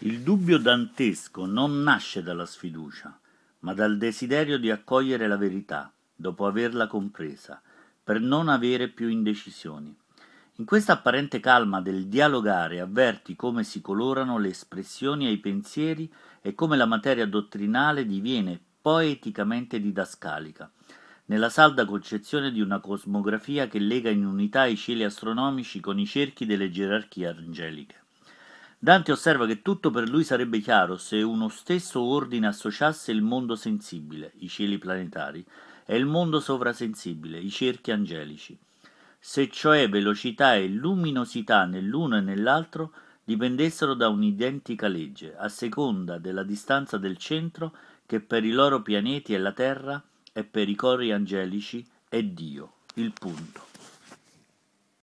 Il dubbio dantesco non nasce dalla sfiducia, ma dal desiderio di accogliere la verità, dopo averla compresa, per non avere più indecisioni. In questa apparente calma del dialogare avverti come si colorano le espressioni ai pensieri e come la materia dottrinale diviene poeticamente didascalica, nella salda concezione di una cosmografia che lega in unità i cieli astronomici con i cerchi delle gerarchie angeliche. Dante osserva che tutto per lui sarebbe chiaro se uno stesso ordine associasse il mondo sensibile, i cieli planetari, e il mondo sovrasensibile, i cerchi angelici. Se cioè velocità e luminosità nell'uno e nell'altro dipendessero da un'identica legge, a seconda della distanza del centro che per i loro pianeti è la Terra e per i cori angelici è Dio. Il punto.